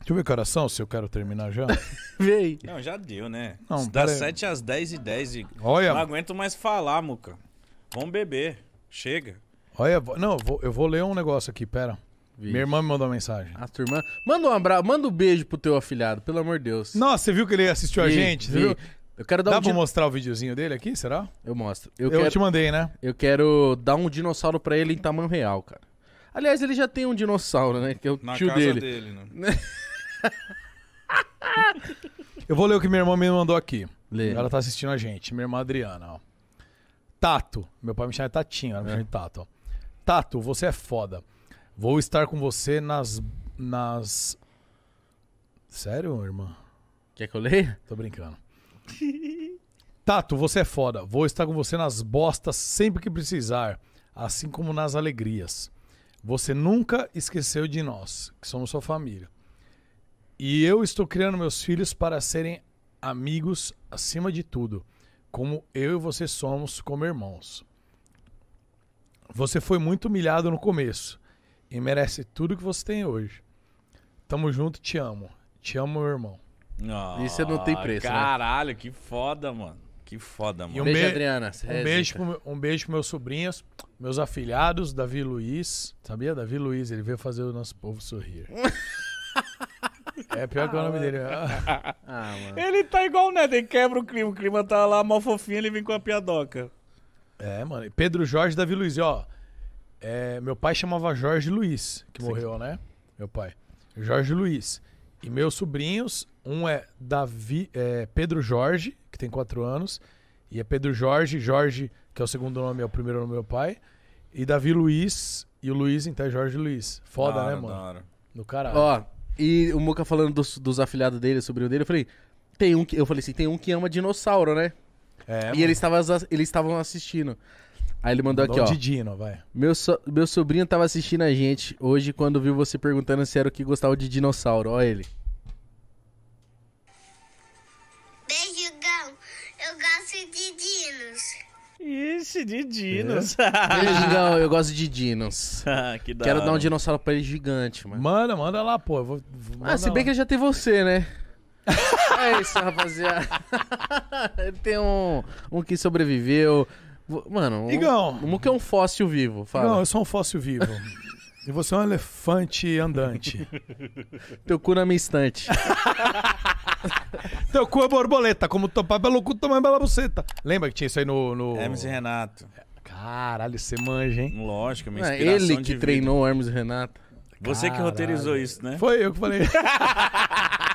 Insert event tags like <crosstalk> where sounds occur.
Deixa eu ver coração se eu quero terminar já. <laughs> Vem. Não, já deu, né? Não, das 7 às 10 e 10 e... Olha. Não aguento mais falar, Muca. Vamos beber. Chega. Olha, não, eu vou, eu vou ler um negócio aqui, pera. Vixe. Minha irmã me mandou uma mensagem. A tua irmã? Manda um abraço, manda um beijo pro teu afilhado, pelo amor de Deus. Nossa, você viu que ele assistiu vi, a gente? viu? Eu quero dar Dá um pra mostrar o videozinho dele aqui, será? Eu mostro. Eu, eu quero... te mandei, né? Eu quero dar um dinossauro pra ele em tamanho real, cara. Aliás, ele já tem um dinossauro, né? Que é o Na tio casa dele. dele né? <laughs> Eu vou ler o que minha irmã me mandou aqui. Lê. Ela tá assistindo a gente, minha irmã Adriana, ó. Tato. Meu pai me chama de Tatinho, ela me é. chama de Tato. Ó. Tato, você é foda. Vou estar com você nas. nas. Sério, irmã? Quer que eu leia? Tô brincando. <laughs> Tato, você é foda. Vou estar com você nas bostas sempre que precisar, assim como nas alegrias. Você nunca esqueceu de nós, que somos sua família. E eu estou criando meus filhos para serem amigos acima de tudo, como eu e você somos como irmãos. Você foi muito humilhado no começo e merece tudo que você tem hoje. Tamo junto, te amo. Te amo, meu irmão. Oh, Isso não tem preço. Né? Caralho, né? que foda, mano. Que foda, mano. E um beijo, be Adriana. Um beijo, pro, um beijo pros meus sobrinhos, meus afilhados, Davi Luiz. Sabia? Davi Luiz, ele veio fazer o nosso povo sorrir. <laughs> É pior ah, que o nome mano. dele. Né? Ah, mano. ele tá igual o Neto, ele quebra o clima. O clima tá lá mó fofinho, ele vem com a piadoca. É, mano. Pedro Jorge Davi Luiz, ó. É, meu pai chamava Jorge Luiz, que Sim. morreu, né? Meu pai. Jorge Luiz. E meus sobrinhos, um é Davi, é, Pedro Jorge, que tem quatro anos, e é Pedro Jorge, Jorge, que é o segundo nome, é o primeiro nome do meu pai, e Davi Luiz, e o Luiz, então é Jorge Luiz. Foda, né, mano? No caralho. Ó, e o Moca falando dos, dos afilhados dele, sobrinho dele, eu falei, tem um que. Eu falei assim, tem um que ama dinossauro, né? É, e eles estavam assistindo. Aí ele mandou, mandou aqui, ó. Didino, vai. Meu, so, meu sobrinho tava assistindo a gente hoje quando viu você perguntando se era o que gostava de dinossauro. Ó ele. Gão. eu gosto de dinos. Ixi, de dinos. <laughs> Não, eu gosto de dinos. Ah, que da Quero dar um dinossauro pra ele gigante, mano. Manda, manda lá, pô. vou- vou Ah, se bem lá. que ele já tem você, né? <laughs> é isso, rapaziada. <laughs> ele tem um, um que sobreviveu. Mano, um, Igão. um que é um fóssil vivo. Fala. Não, eu sou um fóssil vivo. e você é um elefante andante. Teu cu na minha estante. <laughs> Teu é borboleta, como topar pelo cu, tomar pela buceta. Lembra que tinha isso aí no... no... Hermes e Renato. Caralho, você manja, hein? Lógico, minha é Ele que de treinou o Hermes e Renato. Você que é roteirizou isso, né? Foi eu que falei. <laughs>